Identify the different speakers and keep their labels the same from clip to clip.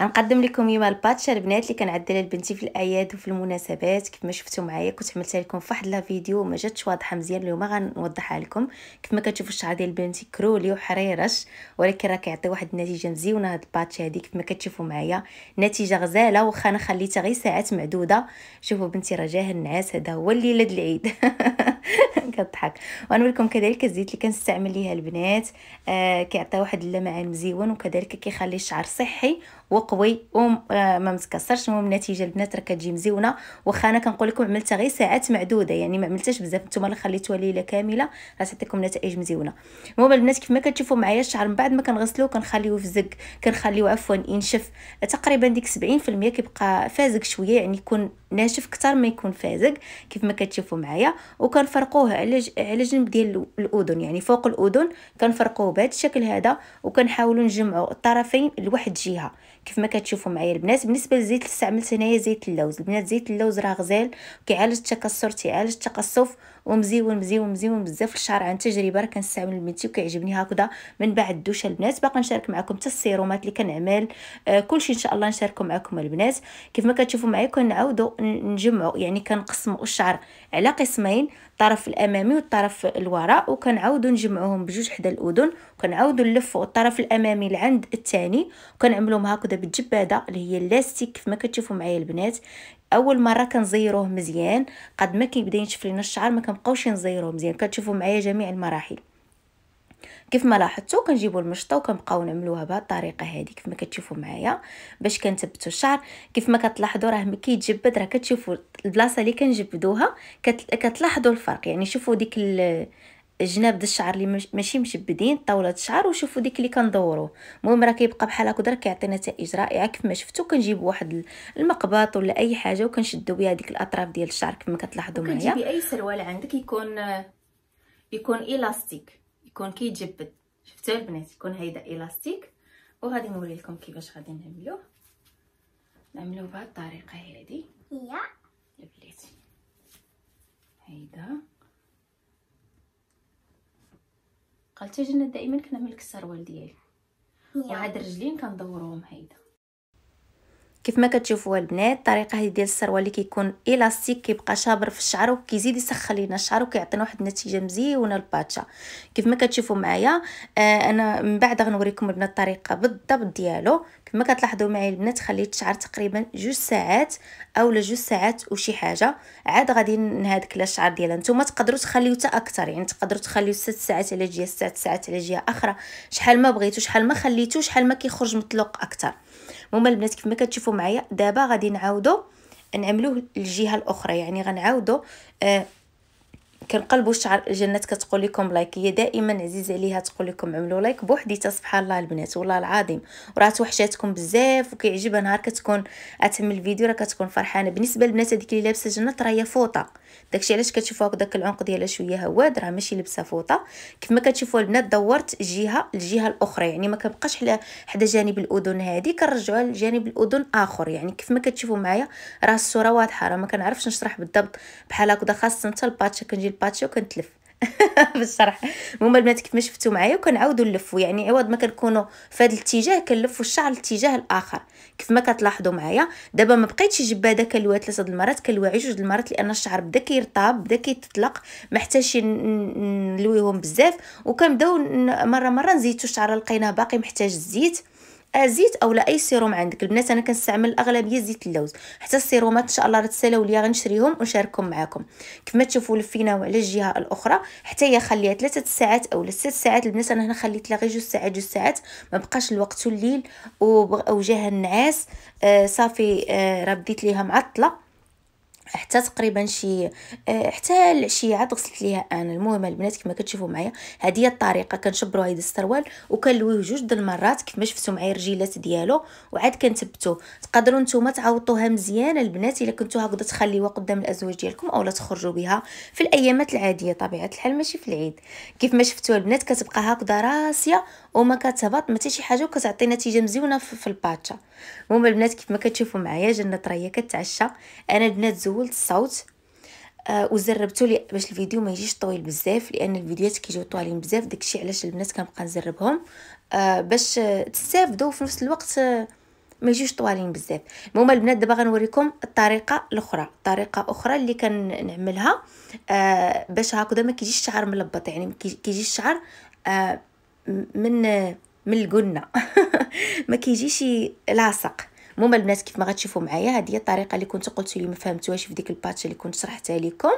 Speaker 1: غنقدم لكم اليوم الباتش البنات اللي كنعدل لبنتي في الاعياد وفي المناسبات كيف ما شفتوا معايا كنت عملتها لكم في واحد لا فيديو ما جاتش واضحه مزيان اليوم غنوضحها لكم كيف ما كتشوفوا الشعر ديال بنتي كرولي وحريرش ولكن راه كيعطي واحد النتيجه مزيونه هاد الباتش هادي كيف ما كتشوفوا معايا نتيجه غزاله واخا انا خليتها غير ساعات معدوده شوفوا بنتي راه جاه النعاس هذا هو الليله ديال العيد كضحك وغنوريكم كذلك الزيت اللي كنستعمل ليها البنات آه كيعطي واحد اللمعان مزيون وكذلك كيخلي الشعر صحي وقوي وما آه، متكسرش المهم النتيجه البنات راه كتجي مزيونه واخا انا كنقول لكم عملتها غير ساعات معدوده يعني ما عملتهاش بزاف نتوما اللي خليتوها ليله كامله راه تعطيكم نتائج مزيونه المهم البنات كيف ما كتشوفوا معايا الشعر من بعد ما كنغسلوه كنخليوه فزق كنخليوه عفوا ينشف تقريبا ديك 70% كيبقى فازق شويه يعني يكون ناشف اكثر ما يكون فازق كيف ما كتشوفوا معايا وكنفرقوه على على جنب ديال الاذن يعني فوق الاذن كنفرقوه بهذا الشكل هذا وكنحاولوا نجمعوا الطرفين لواحد الجهه كيف ما كتشوفوا معايا البنات بالنسبه للزيت اللي استعملت هنايا زيت اللوز البنات زيت اللوز راه غزال كيعالج التكسر تيعالج التقصف ومزيون مزيون مزيون بزاف الشعر عن تجربه راه كنستعمل بنتي وكيعجبني هكذا من بعد الدوشه البنات باقا نشارك معكم حتى السيرومات اللي كنعمل آه كلشي ان شاء الله نشاركو معكم البنات كيف ما كتشوفوا معايا كنعاودوا نجمعوا يعني كنقسموا الشعر على قسمين الطرف الامامي والطرف الوراء وكنعاودوا نجمعوهم بجوج حدا الاذن وكنعاودوا نلفوا الطرف الامامي لعند الثاني وكنعملوهم هكذا هذا بالجباده اللي هي اللاستيك كيف ما كتشوفوا معايا البنات اول مره كنزيروه مزيان قد ما كيبدا ينشف لينا الشعر ما كنبقاوش نزيروه مزيان كتشوفوا معايا جميع المراحل كيف ما لاحظتوا كنجيبوا المشطه وكنبقاو نعملوها بهذه الطريقه هذه كيف ما كتشوفوا معايا باش كنثبتوا الشعر كيف ما كتلاحظوا راه ملي كيتجبد راه كتشوفوا البلاصه اللي كنجبدوها كتلاحظوا الفرق يعني شوفوا ديك جناب د الشعر اللي ماشي مشبدين طاوله الشعر وشوفوا ديك اللي كندوروه المهم راه كيبقى بحال هكا درك كيعطي نتائج رائعه كيف ما شفتوا كنجيب واحد المقبط ولا اي حاجه وكنشدوا بها ديك الاطراف ديال الشعر كما كتلاحظوا معايا كتجيبي اي سروال عندك يكون يكون الاستيك يكون كيتجبد شفتوا البنات يكون هيدا الاستيك وغادي نوري لكم كيفاش غادي نعملوه نعملوه بهذه الطريقه هذه هي البنات هيدا قالت جنة دائما كنعمل لك السروال ديالي وهاد الرجلين كندورهم هيدا كيف ما كتشوفوا البنات الطريقه هذه ديال السروال اللي كيكون الاستيك كيبقى شابر في الشعر وكيزيد يسخن لينا الشعر وكيعطينا واحد النتيجه مزيونه الباتشا كيف ما كتشوفوا معايا آه انا من بعد غنوريكم البنات الطريقه بالضبط ديالو كيف ما كتلاحظوا معايا البنات خليت الشعر تقريبا جوج ساعات اولا جوج ساعات وشي حاجه عاد غادي نهادك لا الشعر ديالها نتوما تقدروا تخليو حتى اكثر يعني تقدروا تخليو 6 ساعات على جهه 6 ساعات على جهه اخرى شحال ما بغيتو شحال ما خليتو شحال ما كيخرج مطلق اكثر المهم البنات كيف ما كتشوفوا معايا دابا غادي نعاودوا نعملوه الجهه الاخرى يعني غنعاودوا آه كنقلبوا الشعر جنات كتقول لكم لايك هي دائما عزيزه عليها تقول لكم عملوا لايك بوحديتها سبحان الله البنات والله العظيم راه توحشاتكم بزاف وكيعجبها نهار كتكون اتم الفيديو راه كتكون فرحانه بالنسبه للبنات هذيك اللي لابسه جنات راه هي فوطه داكشي علاش كتشوفوا هكداك العنق ديالها شويه هواد راه ماشي لابسه فوطه كيف ما كتشوفوا البنات دورت جهه الجهه الاخرى يعني ما كنبقاش على حدا جانب الاذن هذه كنرجعوها لجانب الاذن اخر يعني كيف ما كتشوفوا معايا راه الصوره واضحه راه ما كنعرفش نشرح بالضبط بحال هكذا خاصه حتى الباتش كنجي باتشي كنتلف بالشرح المهم البنات كيف ما شفتوا معايا وكنعاودوا نلفوا يعني عوض ما كنكونوا في هذا الاتجاه كنلفوا الشعر الاتجاه الاخر كيف ما كتلاحظوا معايا دابا ما بقيتش جبه داك اللواء ثلاثه المرات كنلوعي جوج المرات لان الشعر بدا كيرطاب بدا كيتطلق ما حتاش نلويهم بزاف وكنبداو مره مره نزيتوا الشعر لقيناه باقي محتاج الزيت او اولا اي سيروم عندك البنات انا كنستعمل الاغلبيه زيت اللوز حتى السيرومات ان شاء الله راه تسالاو ليا غنشريهم ونشاركهم معكم كما تشوفوا لفينا على الجهه الاخرى حتى هي خليها 3 ساعات اولا 6 ساعات البنات انا هنا خليت لها غير جوج ساعات جوج ساعات ما بقاش الوقت الليل وجاها النعاس آه صافي آه راه بديت ليها معطله حتى تقريبا شي آه، حتى العشيه عاد غسلت ليها انا المهم البنات كما كتشوفوا معايا هذه هي الطريقه كنشبروا هذا السروال وكنلويه جوج د المرات كيف ما شفتوا معايا الرجيلات ديالو وعاد كنثبتوه تقدروا نتوما تعوطوها مزيان البنات الا كنتو هكذا تخليوها قدام الازواج ديالكم اولا تخرجوا بها في الايامات العاديه طبيعه الحال ماشي في العيد كيف ما شفتوا البنات كتبقى هكذا راسيه وما كتهبط ما حتى شي حاجه وكتعطي نتيجه مزيونه في الباتشا المهم البنات كيف ما كتشوفوا معايا جنة ريا كتعشى انا البنات زو زولت الصوت آه وزربته لي باش الفيديو ما يجيش طويل بزاف لان الفيديوهات كيجيو طوالين بزاف داكشي علاش البنات كنبقى نزربهم آه باش تستافدوا في نفس الوقت آه ما يجيوش طوالين بزاف المهم البنات دابا غنوريكم الطريقه الاخرى طريقه اخرى اللي كنعملها آه باش هكذا ما كيجيش الشعر ملبط يعني كيجي الشعر آه من من القنه ما كيجيش لاصق المهم البنات كيف ما غتشوفوا معايا هذه هي الطريقه اللي كنت قلت لي ما فهمتوهاش في ديك الباتش اللي كنت شرحتها لكم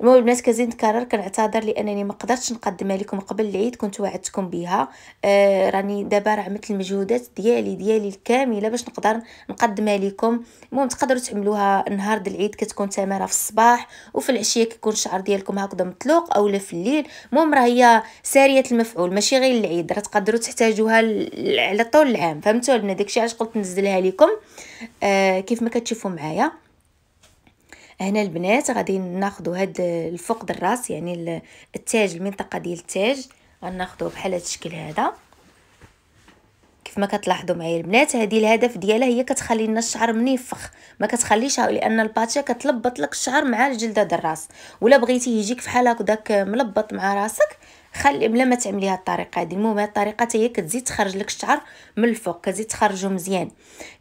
Speaker 1: المهم البنات كازين نكرر كنعتذر لانني ما قدرتش نقدمها لكم قبل العيد كنت وعدتكم بها آه راني دابا راه عملت المجهودات ديالي ديالي الكامله باش نقدر نقدمها لكم المهم تقدروا تعملوها نهار العيد كتكون تماره في الصباح وفي العشيه كيكون الشعر ديالكم هكذا مطلوق اولا في الليل المهم راه هي ساريه المفعول ماشي غير العيد راه تقدروا تحتاجوها على طول العام فهمتوا لنا داكشي علاش قلت نزلها لكم آه كيف ما كتشوفوا معايا هنا البنات غادي ناخدو هاد الفوق الراس يعني التاج المنطقه ديال التاج غناخذوه بحال هذا الشكل هذا كيف ما كتلاحظوا معايا البنات هذه الهدف ديالها هي كتخلي لنا الشعر منيفخ ما كتخليش لان الباتشا كتلبط لك الشعر مع الجلده ديال الراس ولا بغيتي يجيك فحال هكذاك ملبط مع راسك خلي بلا ما تعمليها الطريقه هذه المهم هاد الطريقه هي كتزيد تخرج لك الشعر من الفوق كتزيد تخرجه مزيان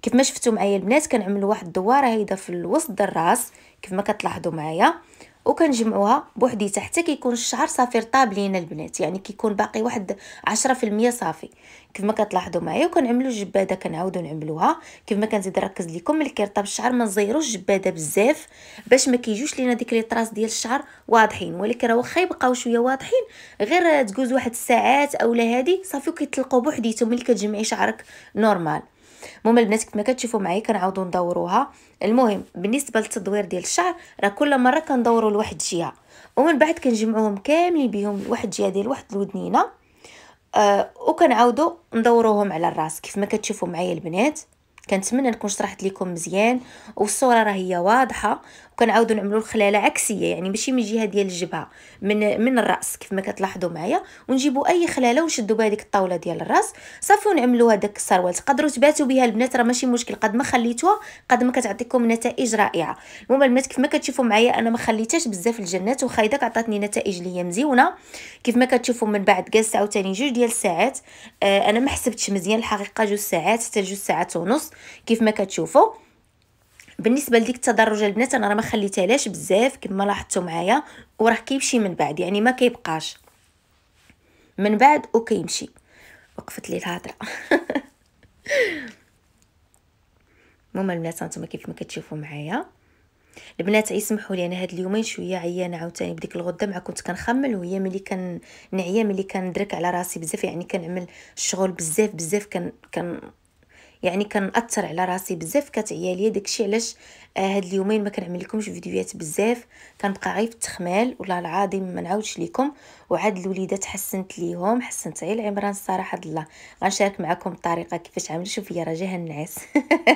Speaker 1: كيف ما شفتوا معايا البنات كنعملوا واحد الدواره هيدا في الوسط ديال الراس كيف ما كتلاحظوا معايا وكنجمعوها بوحديتها حتى كيكون الشعر صافي رطاب لينا البنات يعني كيكون باقي واحد 10% صافي كيف ما كتلاحظوا معايا وكنعملوا الجباده كنعاودوا نعملوها كيف ما كنزيد نركز لكم ملي كيرطب الشعر ما نزيروش الجباده بزاف باش ما كيجوش لينا ديك لي طراس ديال الشعر واضحين ولكن راه واخا يبقاو شويه واضحين غير تجوز واحد الساعات اولا هادي صافي وكيطلقوا بوحديتهم ملي كتجمعي شعرك نورمال المهم البنات ما كتشوفوا معايا كنعاودوا ندوروها المهم بالنسبه للتدوير ديال الشعر راه كل مره كندوروا لواحد الجهه ومن بعد كنجمعوهم كاملين بهم لواحد الجهه ديال واحد الودنينه آه وكنعاودوا ندوروهم على الراس كيف ما كتشوفوا معايا البنات كنتمنى نكون شرحت لكم مزيان والصوره راه هي واضحه وكنعاودو نعملو الخلاله عكسيه يعني ماشي من الجهه ديال الجبهه من من الراس كيف ما كتلاحظوا معايا ونجيبو اي خلاله بها ديك الطاوله ديال الراس صافي ونعملو هداك السروال تقدرو تباتو بها البنات راه ماشي مشكل قد ما خليتوها قد ما كتعطيكم نتائج رائعه المهم البنات كيف ما كتشوفو معايا انا ما خليتهاش بزاف الجنات وخايدك عطاتني نتائج لي هي مزيونه كيف ما كتشوفو من بعد جالسه عاوتاني جوج ديال الساعات آه انا ما حسبتش مزيان الحقيقه جوج ساعات حتى جوج ساعات ونص كيف ما كتشوفو بالنسبه لديك التدرج البنات انا راه ما خليتهاش بزاف كما لاحظتوا معايا وراه كيمشي من بعد يعني ما كيبقاش من بعد وكيمشي وقفت لي الهضره المهم البنات هانتوما كيف ما كتشوفوا معايا البنات يسمحوا لي انا هاد اليومين شويه عيانه عاوتاني بديك الغده مع كنت كنخمل وهي ملي كنعيا ملي كندرك على راسي بزاف يعني كنعمل الشغل بزاف بزاف كان كان يعني كنأثر على راسي بزاف كتعيا ليا داكشي علاش آه، هاد اليومين ما كنعمل لكمش فيديوهات بزاف كنبقى غير في التخمال والله العظيم ما نعاودش لكم وعاد الوليدات حسنت ليهم حسنت غير العمران الصراحه الله غنشارك معكم الطريقه كيفاش عامله شوفي رجاها النعاس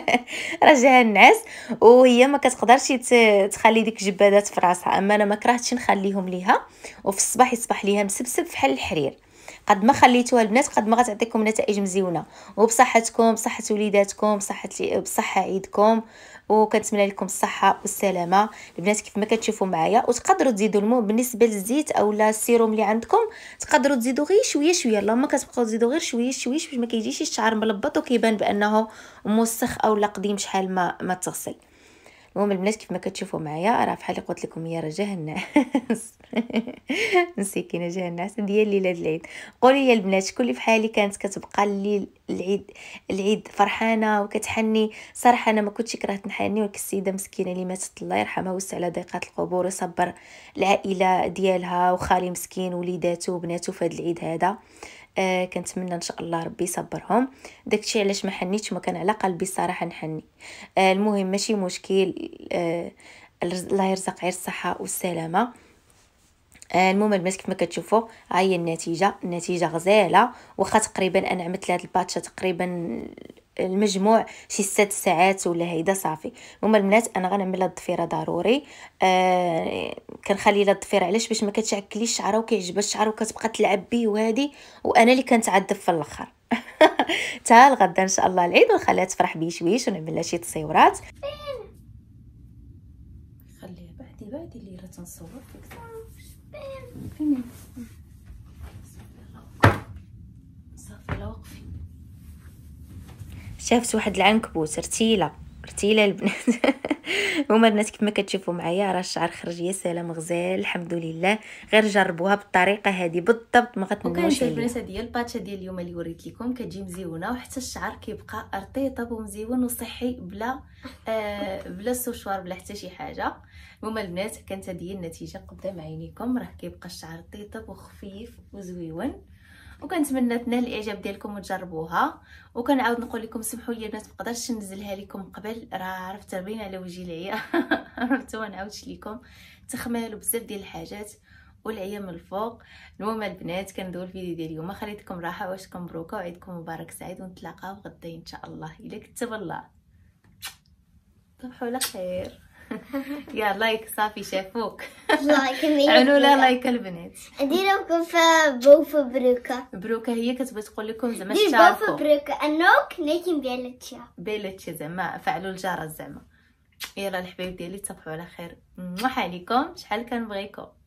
Speaker 1: رجاها النعاس وهي ما كتقدرش تخلي ديك الجبادات في راسها اما انا ما كرهتش نخليهم ليها وفي الصباح يصبح ليها مسبسب فحال الحرير قد ما خليتوها البنات قد ما غتعطيكم نتائج مزيونه وبصحتكم بصحه وليداتكم بصحه بصحه عيدكم وكنتمنى لكم الصحه والسلامه البنات كيف ما كتشوفوا معايا وتقدروا تزيدوا الماء بالنسبه للزيت اولا السيروم اللي عندكم تقدروا تزيدوا غير شويه شويه اللهم كتبقاو تزيدوا غير شويه شويه باش ما كيجيش الشعر ملبط وكيبان بانه موسخ اولا قديم شحال ما ما تغسل المهم البنات كيف ما كتشوفوا معايا راه فحال اللي قلت لكم هي راه جاه الناس مسكينه جه الناس ديال ليله العيد قولي لي البنات شكون اللي فحالي كانت كتبقى الليل العيد العيد فرحانه وكتحني صراحه انا ما كنتش كرهت نحني ولكن السيده مسكينه اللي ماتت الله يرحمها وسع على ضيقات القبور وصبر العائله ديالها وخالي مسكين وليداتو وبناتو في هذا العيد هذا آه كنتمنى ان شاء الله ربي يصبرهم داكشي علاش ما حنيتش ما كان على قلبي الصراحه نحني آه المهم ماشي مشكل آه الله يرزق غير الصحه والسلامه أه المهم البنات ما كتشوفوا ها هي النتيجه النتيجه غزاله واخا تقريبا انا عملت لهاد الباتشه تقريبا المجموع شي ست ساعات ولا هيدا صافي المهم البنات انا غنعمل الضفيره ضروري آه كنخلي لها الضفيره علاش باش ما كتعكليش شعرها وكيعجبها الشعر وكتبقى تلعب بيه وهادي وانا اللي كنتعذب في الاخر تا الغدا ان شاء الله العيد ونخليها تفرح بيه شويش ونعمل لها شي تصويرات فين خليها بعدي بعدي اللي راه تنصور فين فين صافي لا وقفي شافت واحد العنكبوت رتيله رتيله البنات هما البنات كيف ما كتشوفوا معايا راه الشعر خرج يا سلام غزال الحمد لله غير جربوها بالطريقه هذه بالضبط ما غتنموش البنات هذه الباتشا ديال اليوم اللي وريت لكم كتجي مزيونه وحتى الشعر كيبقى رطيطب ومزيون وصحي بلا آه بلا سوشوار بلا حتى شي حاجه هما البنات كانت هذه النتيجه قدام عينيكم راه كيبقى الشعر رطيطب وخفيف وزويون وكنتمنى تنال الاعجاب ديالكم وتجربوها وكنعاود نقول لكم سمحوا لي البنات مقدرتش ننزلها لكم قبل راه عرفت باينه على وجهي العيا عرفت ما نعاودش لكم تخمال وبزاف ديال الحاجات والعيا من الفوق المهم البنات كندوي الفيديو ديال اليوم خليتكم راحه واشكم مبروكه وعيدكم مبارك سعيد ونتلاقاو غدا ان شاء الله الا كتب الله تصبحوا على خير يا لايك صافي شافوك لايك عنو لا لايك البنات ديروا في بوف بروكا بروكا هي كتبغي تقول لكم زعما إيه، تشاركوا بوف بروكا انوك لكن بيلتشا بيلتشا زعما فعلوا الجرس زعما يلا الحبايب ديالي تصبحوا على خير موح عليكم شحال كنبغيكم